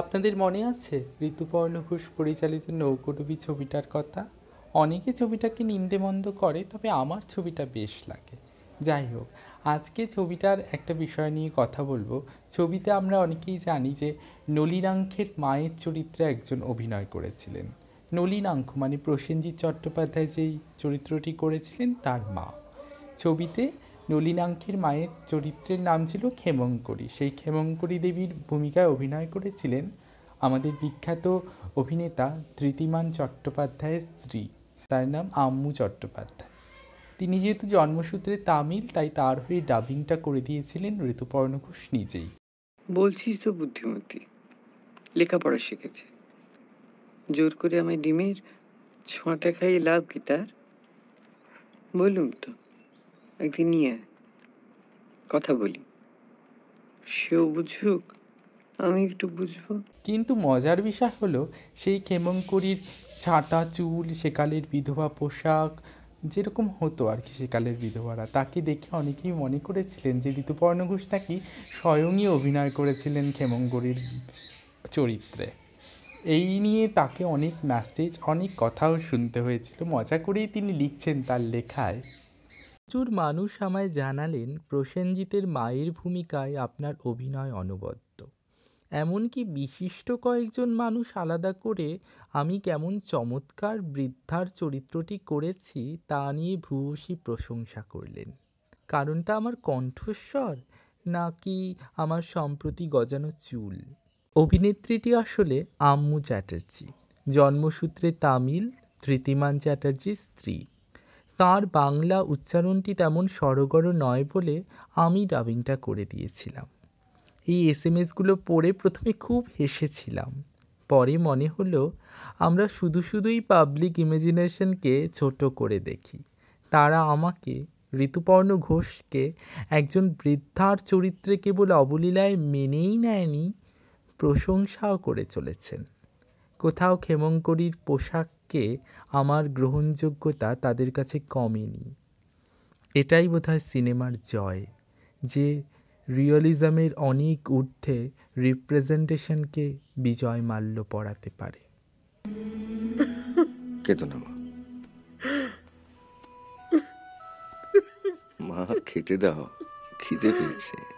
আপনাদের মনে আছে ঋতুপর্ণ ঘোষ পরিচালিত নৌকটুবি ছবিটার কথা অনেকে ছবিটাকে নিন্দে মন্দ করে তবে আমার ছবিটা বেশ লাগে যাই হোক আজকে ছবিটার একটা বিষয় নিয়ে কথা বলবো ছবিতে আমরা অনেকেই জানি যে নলিনাঙ্কের মায়ের চরিত্রে একজন অভিনয় করেছিলেন নলিনাঙ্ক মানে প্রসেনজিৎ চট্টোপাধ্যায় যেই চরিত্রটি করেছিলেন তার মা ছবিতে নলিনাঙ্কের মায়ের চরিত্রের নাম ছিল ক্ষেমঙ্করী সেই ক্ষেমঙ্করী দেবীর ভূমিকায় অভিনয় করেছিলেন আমাদের বিখ্যাত অভিনেতা তৃতিমান চট্টোপাধ্যায়ের স্ত্রী তার নাম আম্মু চট্টোপাধ্যায় তিনি যেহেতু জন্মসূত্রে তামিল তাই তার হয়ে ডাবিংটা করে দিয়েছিলেন ঋতুপর্ণ ঘোষ নিজেই বলছিস তো বুদ্ধিমতী লেখাপড়া শিখেছে জোর করে আমায় ডিমের ছোঁয়াটা খাইয়ে লাভ কি তার বলুন তো একদিন নিয়ে কথা বলি সেও বুঝুক আমি একটু বুঝব কিন্তু মজার বিষয় হলো সেই ক্ষেমঙ্করির ছাটা চুল সেকালের বিধবা পোশাক যেরকম হতো আর কি সেকালের বিধবারা তাকে দেখে অনেকেই মনে করেছিলেন যে ঋতুপর্ণ ঘোষ নাকি স্বয়ংই অভিনয় করেছিলেন ক্ষেমঙ্করির চরিত্রে এই নিয়ে তাকে অনেক মেসেজ অনেক কথাও শুনতে হয়েছিল মজা করেই তিনি লিখছেন তার লেখায় প্রচুর মানুষ আমায় জানালেন প্রসেনজিতের মায়ের ভূমিকায় আপনার অভিনয় অনবদ্য এমনকি বিশিষ্ট কয়েকজন মানুষ আলাদা করে আমি কেমন চমৎকার বৃদ্ধার চরিত্রটি করেছি তা নিয়ে ভূয়সী প্রশংসা করলেন কারণটা আমার কণ্ঠস্বর নাকি আমার সম্প্রতি গজানো চুল অভিনেত্রীটি আসলে আম্মু চ্যাটার্জি জন্মসূত্রে তামিল ধৃতিমান চ্যাটার্জির স্ত্রী তার বাংলা উচ্চারণটি তেমন সরগর নয় বলে আমি ডাবিংটা করে দিয়েছিলাম এই এস এম এসগুলো পড়ে প্রথমে খুব হেসেছিলাম পরে মনে হলো আমরা শুধু শুধুই পাবলিক ইমাজিনেশনকে ছোট করে দেখি তারা আমাকে ঋতুপর্ণ ঘোষকে একজন বৃদ্ধার চরিত্রে কেবল অবলীলায় মেনেই নেয়নি প্রশংসাও করে চলেছেন কোথাও ক্ষেমঙ্করীর পোশাক থেকে আমার গ্রহণযোগ্যতা তাদের কাছে কমেনি এটাই হয় সিনেমার জয় যে রিয়েলিজমের অনেক ঊর্ধ্বে রিপ্রেজেন্টেশনকে বিজয় মাল্য পড়াতে পারে মা খেতে দাও খিদে পেয়েছে